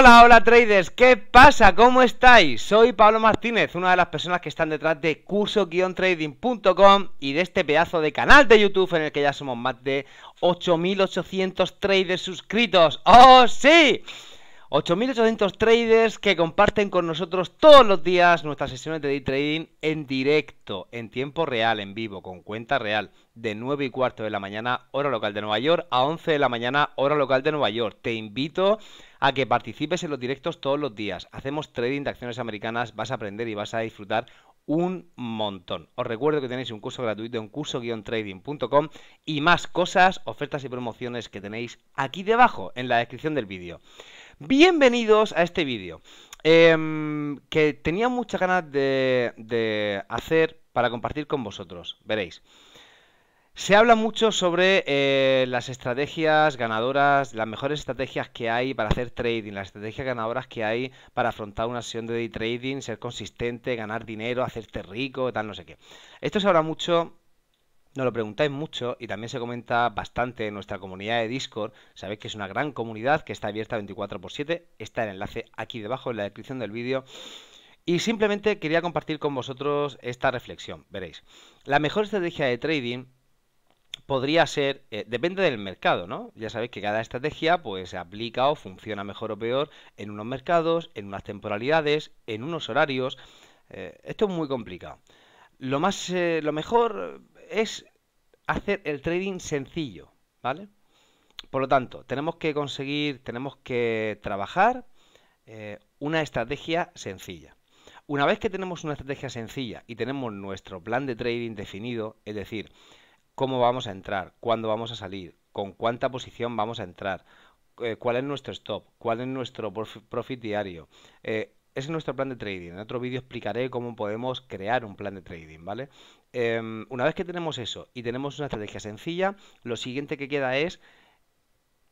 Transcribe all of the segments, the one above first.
Hola, hola traders, ¿qué pasa? ¿Cómo estáis? Soy Pablo Martínez, una de las personas que están detrás de curso-trading.com y de este pedazo de canal de YouTube en el que ya somos más de 8.800 traders suscritos. ¡Oh, sí! 8.800 traders que comparten con nosotros todos los días nuestras sesiones de day trading en directo, en tiempo real, en vivo, con cuenta real, de 9 y cuarto de la mañana, hora local de Nueva York, a 11 de la mañana, hora local de Nueva York. Te invito a que participes en los directos todos los días. Hacemos trading de acciones americanas, vas a aprender y vas a disfrutar un montón. Os recuerdo que tenéis un curso gratuito en curso-trading.com y más cosas, ofertas y promociones que tenéis aquí debajo en la descripción del vídeo. Bienvenidos a este vídeo em, que tenía muchas ganas de, hacer para compartir con vosotros, veréis. Se habla mucho sobre eh, las estrategias ganadoras, las mejores estrategias que hay para hacer trading, las estrategias ganadoras que hay para afrontar una sesión de day trading, ser consistente, ganar dinero, hacerte rico, tal, no sé qué. Esto se habla mucho nos lo preguntáis mucho y también se comenta bastante en nuestra comunidad de Discord. Sabéis que es una gran comunidad que está abierta 24 x 7. Está el enlace aquí debajo en la descripción del vídeo. Y simplemente quería compartir con vosotros esta reflexión. Veréis, la mejor estrategia de trading podría ser, eh, depende del mercado, ¿no? Ya sabéis que cada estrategia pues se aplica o funciona mejor o peor en unos mercados, en unas temporalidades, en unos horarios. Eh, esto es muy complicado. Lo más, eh, lo mejor es hacer el trading sencillo, ¿vale? Por lo tanto, tenemos que conseguir, tenemos que trabajar eh, una estrategia sencilla. Una vez que tenemos una estrategia sencilla y tenemos nuestro plan de trading definido, es decir, cómo vamos a entrar, cuándo vamos a salir, con cuánta posición vamos a entrar, eh, cuál es nuestro stop, cuál es nuestro profit diario, eh, es nuestro plan de trading. En otro vídeo explicaré cómo podemos crear un plan de trading, ¿vale? Em, una vez que tenemos eso y tenemos una estrategia sencilla, lo siguiente que queda es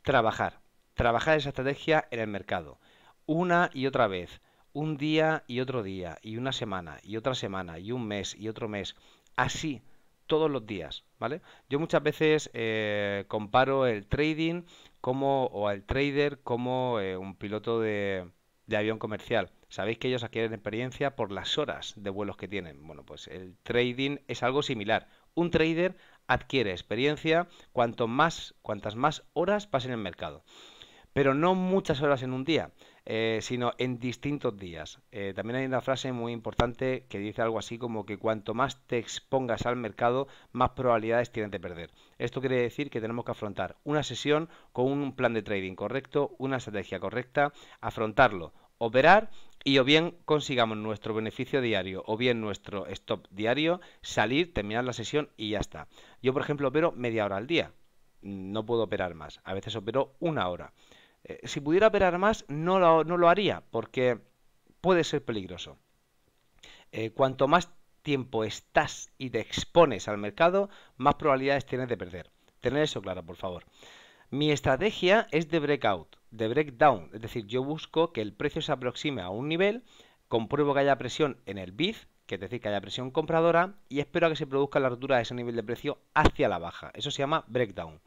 trabajar. Trabajar esa estrategia en el mercado. Una y otra vez. Un día y otro día. Y una semana y otra semana. Y un mes y otro mes. Así todos los días, ¿vale? Yo muchas veces eh, comparo el trading como, o al trader como eh, un piloto de avión comercial. Sabéis que ellos adquieren experiencia por las horas de vuelos que tienen. Bueno, pues el trading es algo similar. Un trader adquiere experiencia cuanto más, cuantas más horas pasen en el mercado. Pero no muchas horas en un día, eh, sino en distintos días. Eh, también hay una frase muy importante que dice algo así como que cuanto más te expongas al mercado, más probabilidades tienes de perder. Esto quiere decir que tenemos que afrontar una sesión con un plan de trading correcto, una estrategia correcta, afrontarlo, operar y o bien consigamos nuestro beneficio diario o bien nuestro stop diario, salir, terminar la sesión y ya está. Yo, por ejemplo, opero media hora al día. No puedo operar más. A veces opero una hora. Eh, si pudiera operar más, no lo, haría porque puede ser peligroso. Eh, cuanto más tiempo estás y te expones al mercado, más probabilidades tienes de perder. Tener eso claro, por favor. Mi estrategia es de breakout de breakdown, es decir, yo busco que el precio se aproxime a un nivel, compruebo que haya presión en el bid, que es decir, que haya presión compradora, y espero a que se produzca la ruptura de ese nivel de precio hacia la baja. Eso se llama breakdown.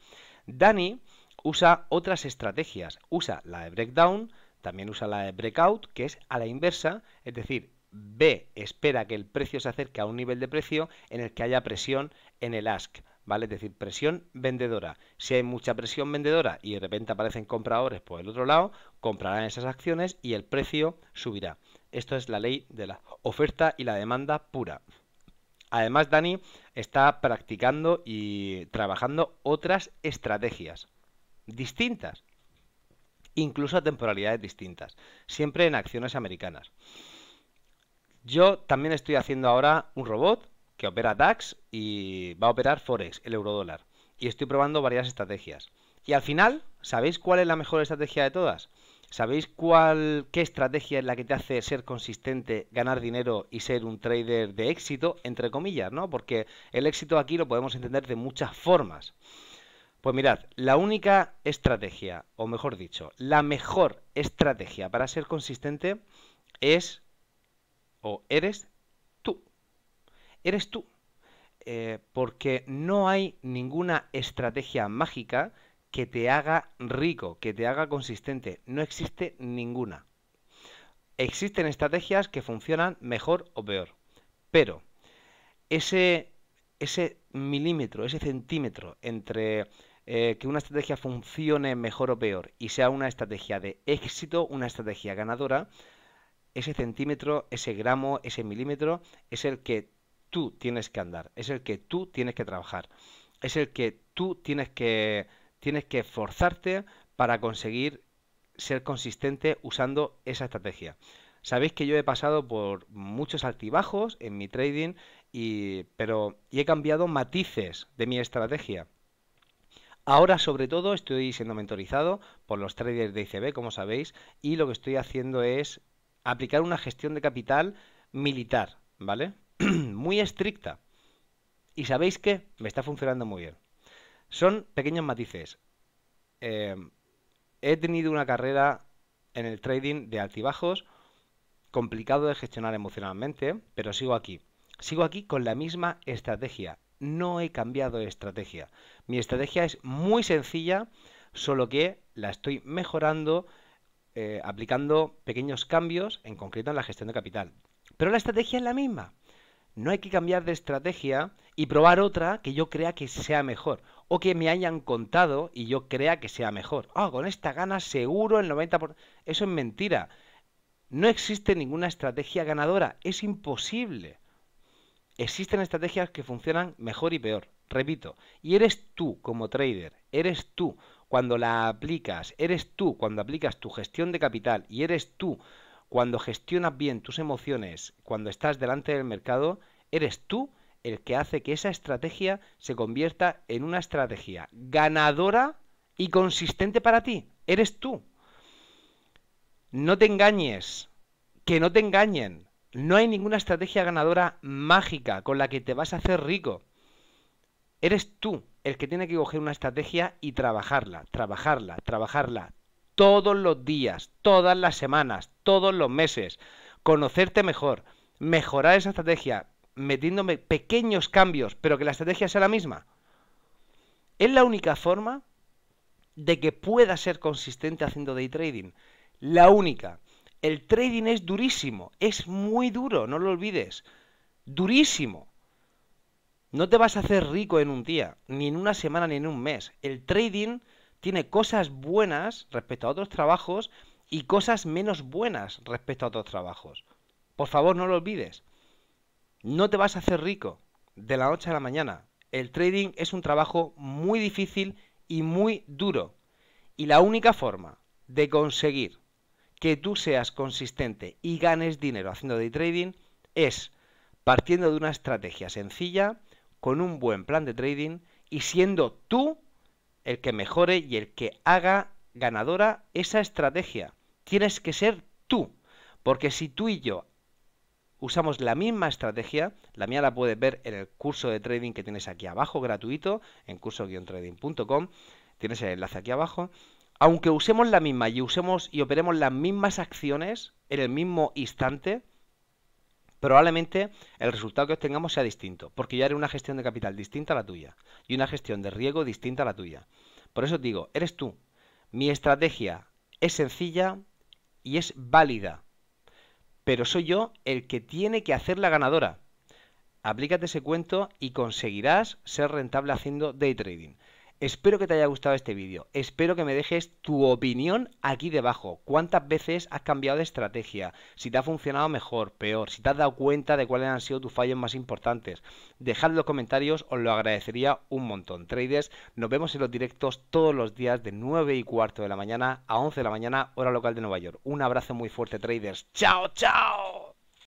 Dani usa otras estrategias, usa la de breakdown, también usa la de breakout, que es a la inversa, es decir, B espera que el precio se acerque a un nivel de precio en el que haya presión en el ask. ¿vale? Es decir, presión vendedora. Si hay mucha presión vendedora y de repente aparecen compradores por el otro lado, comprarán esas acciones y el precio subirá. Esto es la ley de la oferta y la demanda pura. Además, Dani está practicando y trabajando otras estrategias distintas, incluso a temporalidades distintas, siempre en acciones americanas. Yo también estoy haciendo ahora un robot que opera DAX y va a operar Forex, el eurodólar. Y estoy probando varias estrategias. Y al final, ¿sabéis cuál es la mejor estrategia de todas? ¿Sabéis cuál, qué estrategia es la que te hace ser consistente, ganar dinero y ser un trader de éxito, entre comillas, ¿no? Porque el éxito aquí lo podemos entender de muchas formas. Pues mirad, la única estrategia, o mejor dicho, la mejor estrategia para ser consistente es o eres eres tú. Eh, porque no hay ninguna estrategia mágica que te haga rico, que te haga consistente. No existe ninguna. Existen estrategias que funcionan mejor o peor. Pero ese, ese milímetro, ese centímetro entre eh, que una estrategia funcione mejor o peor y sea una estrategia de éxito, una estrategia ganadora, ese centímetro, ese gramo, ese milímetro es el que tú tienes que andar, es el que tú tienes que trabajar, es el que tú tienes que, tienes que forzarte para conseguir ser consistente usando esa estrategia. Sabéis que yo he pasado por muchos altibajos en mi trading, y, pero y he cambiado matices de mi estrategia. Ahora, sobre todo, estoy siendo mentorizado por los traders de ICB, como sabéis, y lo que estoy haciendo es aplicar una gestión de capital militar, ¿vale? muy estricta. Y sabéis que me está funcionando muy bien. Son pequeños matices. Eh, he tenido una carrera en el trading de altibajos, complicado de gestionar emocionalmente, pero sigo aquí. Sigo aquí con la misma estrategia. No he cambiado de estrategia. Mi estrategia es muy sencilla, solo que la estoy mejorando eh, aplicando pequeños cambios, en concreto en la gestión de capital. Pero la estrategia es la misma no hay que cambiar de estrategia y probar otra que yo crea que sea mejor o que me hayan contado y yo crea que sea mejor. Ah, con esta gana seguro el 90%. Eso es mentira. No existe ninguna estrategia ganadora, es imposible. Existen estrategias que funcionan mejor y peor, repito, y eres tú como trader, eres tú cuando la aplicas, eres tú cuando aplicas tu gestión de capital y eres tú cuando gestionas bien tus emociones, cuando estás delante del mercado, eres tú el que hace que esa estrategia se convierta en una estrategia ganadora y consistente para ti. Eres tú. No te engañes. Que no te engañen. No hay ninguna estrategia ganadora mágica con la que te vas a hacer rico. Eres tú el que tiene que coger una estrategia y trabajarla, trabajarla, trabajarla, todos los días, todas las semanas, todos los meses, conocerte mejor, mejorar esa estrategia, metiéndome pequeños cambios, pero que la estrategia sea la misma. Es la única forma de que pueda ser consistente haciendo day trading. La única. El trading es durísimo, es muy duro, no lo olvides. Durísimo. No te vas a hacer rico en un día, ni en una semana, ni en un mes. El trading tiene cosas buenas respecto a otros trabajos y cosas menos buenas respecto a otros trabajos. Por favor, no lo olvides. No te vas a hacer rico de la noche a la mañana. El trading es un trabajo muy difícil y muy duro. Y la única forma de conseguir que tú seas consistente y ganes dinero haciendo day trading es partiendo de una estrategia sencilla, con un buen plan de trading y siendo tú el que mejore y el que haga ganadora esa estrategia. Tienes que ser tú, porque si tú y yo usamos la misma estrategia, la mía la puedes ver en el curso de trading que tienes aquí abajo, gratuito, en curso-trading.com, tienes el enlace aquí abajo. Aunque usemos la misma y usemos y operemos las mismas acciones en el mismo instante, probablemente el resultado que obtengamos sea distinto, porque yo haré una gestión de capital distinta a la tuya y una gestión de riesgo distinta a la tuya. Por eso digo, eres tú. Mi estrategia es sencilla y es válida, pero soy yo el que tiene que hacer la ganadora. Aplícate ese cuento y conseguirás ser rentable haciendo day trading. Espero que te haya gustado este vídeo, espero que me dejes tu opinión aquí debajo, cuántas veces has cambiado de estrategia, si te ha funcionado mejor, peor, si te has dado cuenta de cuáles han sido tus fallos más importantes. Dejad los comentarios, os lo agradecería un montón. Traders, nos vemos en los directos todos los días de 9 y cuarto de la mañana a 11 de la mañana, hora local de Nueva York. Un abrazo muy fuerte, traders. ¡Chao, chao!